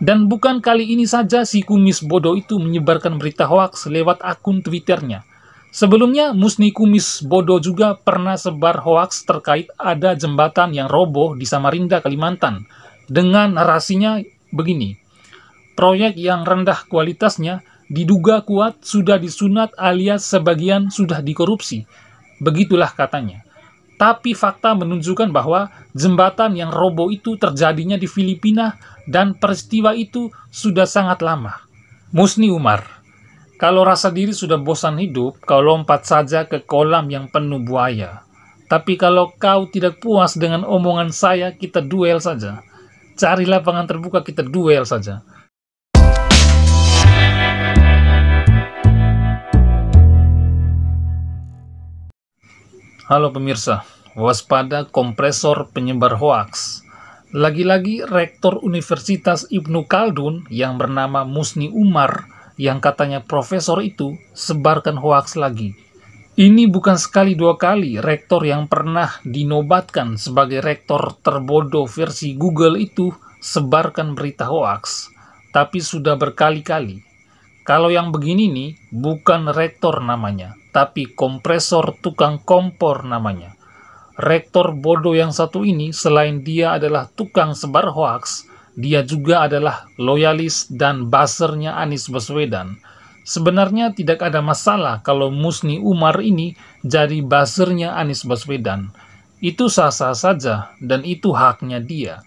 Dan bukan kali ini saja si kumis bodoh itu menyebarkan berita hoaks lewat akun Twitternya. Sebelumnya, Musni Kumis Bodoh juga pernah sebar hoaks terkait ada jembatan yang roboh di Samarinda, Kalimantan. Dengan narasinya begini, proyek yang rendah kualitasnya diduga kuat sudah disunat alias sebagian sudah dikorupsi. Begitulah katanya. Tapi fakta menunjukkan bahwa jembatan yang roboh itu terjadinya di Filipina dan peristiwa itu sudah sangat lama. Musni Umar, kalau rasa diri sudah bosan hidup, kau lompat saja ke kolam yang penuh buaya. Tapi kalau kau tidak puas dengan omongan saya, kita duel saja. Carilah lapangan terbuka, kita duel saja. Halo pemirsa, waspada kompresor penyebar hoax Lagi-lagi Rektor Universitas Ibnu kaldun yang bernama Musni Umar yang katanya profesor itu sebarkan hoax lagi. Ini bukan sekali dua kali rektor yang pernah dinobatkan sebagai rektor terbodoh versi Google itu sebarkan berita hoax tapi sudah berkali-kali. Kalau yang begini nih, bukan rektor namanya, tapi kompresor tukang kompor namanya. Rektor bodoh yang satu ini selain dia adalah tukang sebar hoax dia juga adalah loyalis dan basernya Anies Baswedan. Sebenarnya tidak ada masalah kalau Musni Umar ini jadi basernya Anies Baswedan. Itu sah-sah saja dan itu haknya dia.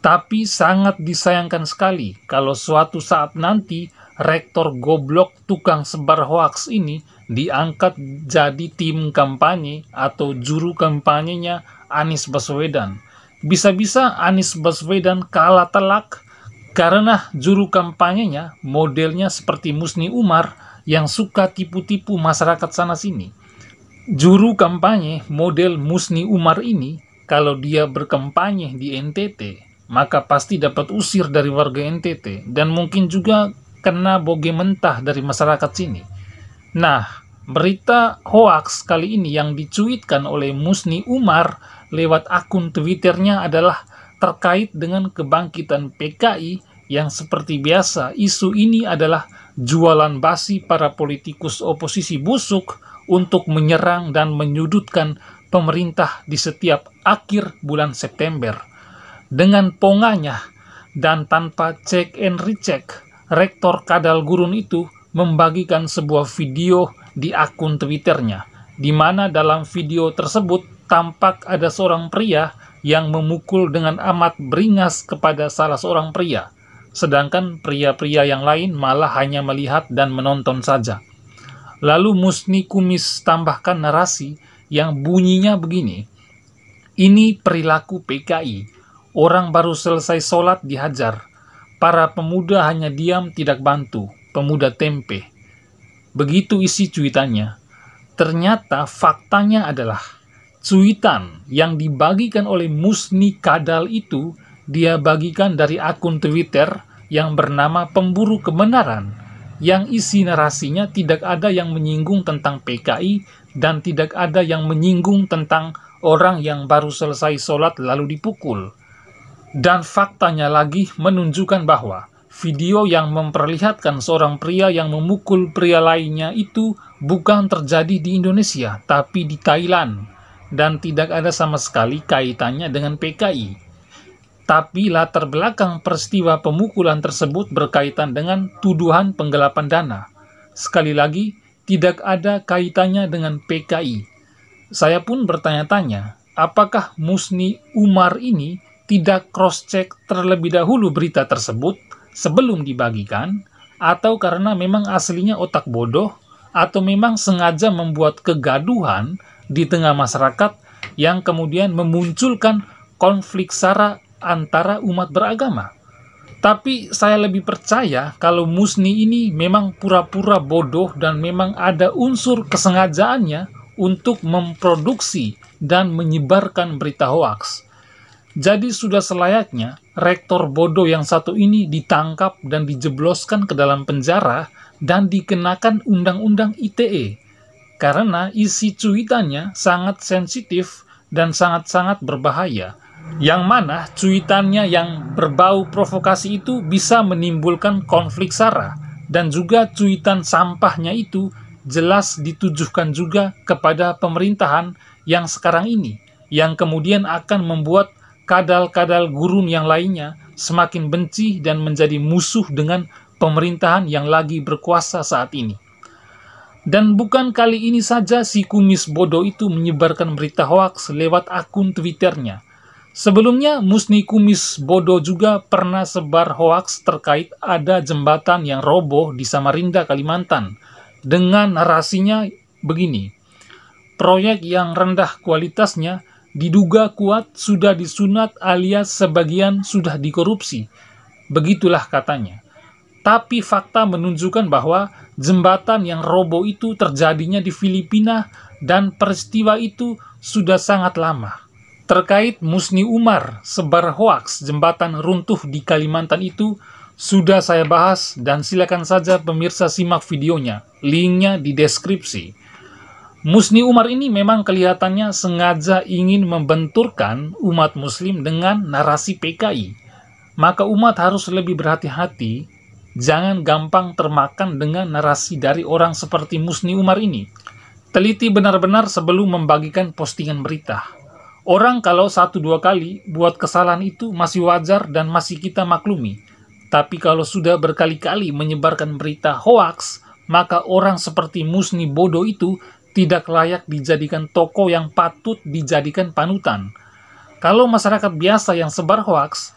Tapi sangat disayangkan sekali kalau suatu saat nanti rektor goblok tukang sebar hoax ini diangkat jadi tim kampanye atau juru kampanyenya Anies Baswedan. Bisa-bisa Anies Baswedan kalah telak karena juru kampanyenya modelnya seperti Musni Umar yang suka tipu-tipu masyarakat sana-sini. Juru kampanye model Musni Umar ini, kalau dia berkampanye di NTT, maka pasti dapat usir dari warga NTT dan mungkin juga kena boge mentah dari masyarakat sini. Nah, Berita hoax kali ini yang dicuitkan oleh Musni Umar lewat akun Twitternya adalah terkait dengan kebangkitan PKI yang seperti biasa isu ini adalah jualan basi para politikus oposisi busuk untuk menyerang dan menyudutkan pemerintah di setiap akhir bulan September. Dengan ponganya dan tanpa cek and recheck, Rektor Kadal Gurun itu membagikan sebuah video di akun Twitternya, di mana dalam video tersebut tampak ada seorang pria yang memukul dengan amat beringas kepada salah seorang pria, sedangkan pria-pria yang lain malah hanya melihat dan menonton saja. Lalu Musni Kumis tambahkan narasi yang bunyinya begini, ini perilaku PKI, orang baru selesai sholat dihajar, para pemuda hanya diam tidak bantu, pemuda tempe Begitu isi cuitannya. Ternyata faktanya adalah cuitan yang dibagikan oleh Musni Kadal itu dia bagikan dari akun Twitter yang bernama Pemburu Kebenaran yang isi narasinya tidak ada yang menyinggung tentang PKI dan tidak ada yang menyinggung tentang orang yang baru selesai sholat lalu dipukul. Dan faktanya lagi menunjukkan bahwa video yang memperlihatkan seorang pria yang memukul pria lainnya itu bukan terjadi di Indonesia, tapi di Thailand, dan tidak ada sama sekali kaitannya dengan PKI. Tapi latar belakang peristiwa pemukulan tersebut berkaitan dengan tuduhan penggelapan dana. Sekali lagi, tidak ada kaitannya dengan PKI. Saya pun bertanya-tanya, apakah Musni Umar ini tidak cross-check terlebih dahulu berita tersebut sebelum dibagikan, atau karena memang aslinya otak bodoh, atau memang sengaja membuat kegaduhan di tengah masyarakat yang kemudian memunculkan konflik sara antara umat beragama. Tapi saya lebih percaya kalau Musni ini memang pura-pura bodoh dan memang ada unsur kesengajaannya untuk memproduksi dan menyebarkan berita hoaks. Jadi sudah selayaknya rektor bodoh yang satu ini ditangkap dan dijebloskan ke dalam penjara dan dikenakan undang-undang ITE karena isi cuitannya sangat sensitif dan sangat-sangat berbahaya yang mana cuitannya yang berbau provokasi itu bisa menimbulkan konflik sara dan juga cuitan sampahnya itu jelas ditujukan juga kepada pemerintahan yang sekarang ini yang kemudian akan membuat kadal-kadal gurun yang lainnya semakin benci dan menjadi musuh dengan pemerintahan yang lagi berkuasa saat ini. Dan bukan kali ini saja si kumis bodoh itu menyebarkan berita hoaks lewat akun Twitternya. Sebelumnya, Musni Kumis Bodoh juga pernah sebar hoaks terkait ada jembatan yang roboh di Samarinda, Kalimantan. Dengan narasinya begini, proyek yang rendah kualitasnya diduga kuat sudah disunat alias sebagian sudah dikorupsi. Begitulah katanya. Tapi fakta menunjukkan bahwa jembatan yang robo itu terjadinya di Filipina dan peristiwa itu sudah sangat lama. Terkait Musni Umar sebar hoaks jembatan runtuh di Kalimantan itu sudah saya bahas dan silakan saja pemirsa simak videonya. Linknya di deskripsi. Musni Umar ini memang kelihatannya sengaja ingin membenturkan umat muslim dengan narasi PKI. Maka umat harus lebih berhati-hati, jangan gampang termakan dengan narasi dari orang seperti Musni Umar ini. Teliti benar-benar sebelum membagikan postingan berita. Orang kalau satu dua kali buat kesalahan itu masih wajar dan masih kita maklumi. Tapi kalau sudah berkali-kali menyebarkan berita hoaks, maka orang seperti Musni bodoh itu tidak layak dijadikan toko yang patut dijadikan panutan. Kalau masyarakat biasa yang sebar hoaks,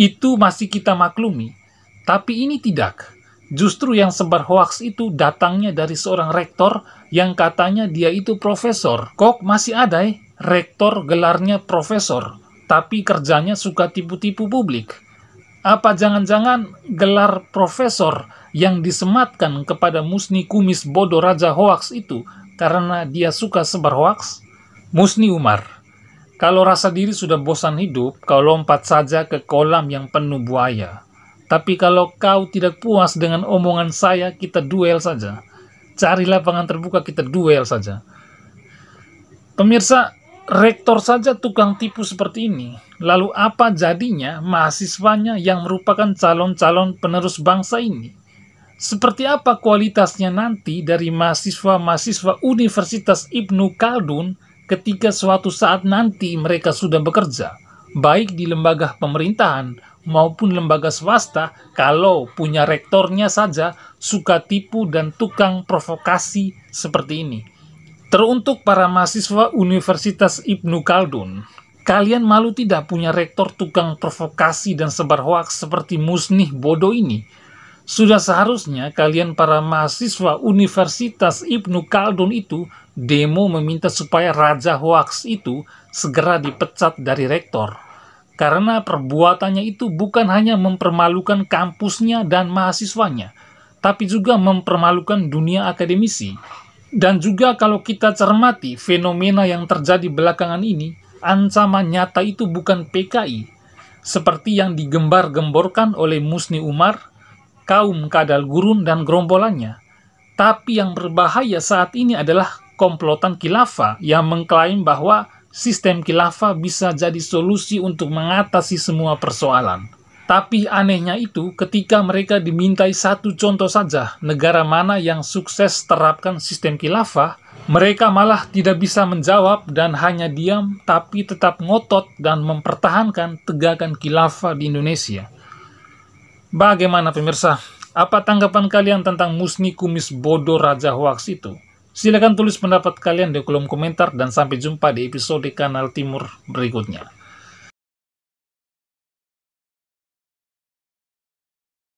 itu masih kita maklumi. Tapi ini tidak. Justru yang sebar hoaks itu datangnya dari seorang rektor yang katanya dia itu profesor. Kok masih ada eh? Rektor gelarnya profesor, tapi kerjanya suka tipu-tipu publik. Apa jangan-jangan gelar profesor yang disematkan kepada Musni Kumis bodoh Raja Hoaks itu karena dia suka sebar hoax? Musni Umar. Kalau rasa diri sudah bosan hidup, kau lompat saja ke kolam yang penuh buaya. Tapi kalau kau tidak puas dengan omongan saya, kita duel saja. Cari lapangan terbuka, kita duel saja. Pemirsa, rektor saja tukang tipu seperti ini. Lalu apa jadinya mahasiswanya yang merupakan calon-calon penerus bangsa ini? seperti apa kualitasnya nanti dari mahasiswa-mahasiswa Universitas Ibnu Khaldun ketika suatu saat nanti mereka sudah bekerja, baik di lembaga pemerintahan maupun lembaga swasta kalau punya rektornya saja suka tipu dan tukang provokasi seperti ini. Teruntuk para mahasiswa Universitas Ibnu Khaldun, kalian malu tidak punya rektor tukang provokasi dan sebar hoaks seperti Musnih Bodoh ini? Sudah seharusnya kalian para mahasiswa Universitas Ibnu Khaldun itu demo meminta supaya Raja Hoaks itu segera dipecat dari rektor. Karena perbuatannya itu bukan hanya mempermalukan kampusnya dan mahasiswanya, tapi juga mempermalukan dunia akademisi. Dan juga kalau kita cermati fenomena yang terjadi belakangan ini, ancaman nyata itu bukan PKI, seperti yang digembar-gemborkan oleh Musni Umar, kaum kadal gurun dan gerombolannya. Tapi yang berbahaya saat ini adalah komplotan khilafah yang mengklaim bahwa sistem khilafah bisa jadi solusi untuk mengatasi semua persoalan. Tapi anehnya itu ketika mereka dimintai satu contoh saja negara mana yang sukses terapkan sistem khilafah, mereka malah tidak bisa menjawab dan hanya diam tapi tetap ngotot dan mempertahankan tegakan khilafah di Indonesia. Bagaimana pemirsa? Apa tanggapan kalian tentang Musni Kumis Bodoh Raja Hoax itu? Silakan tulis pendapat kalian di kolom komentar dan sampai jumpa di episode kanal timur berikutnya.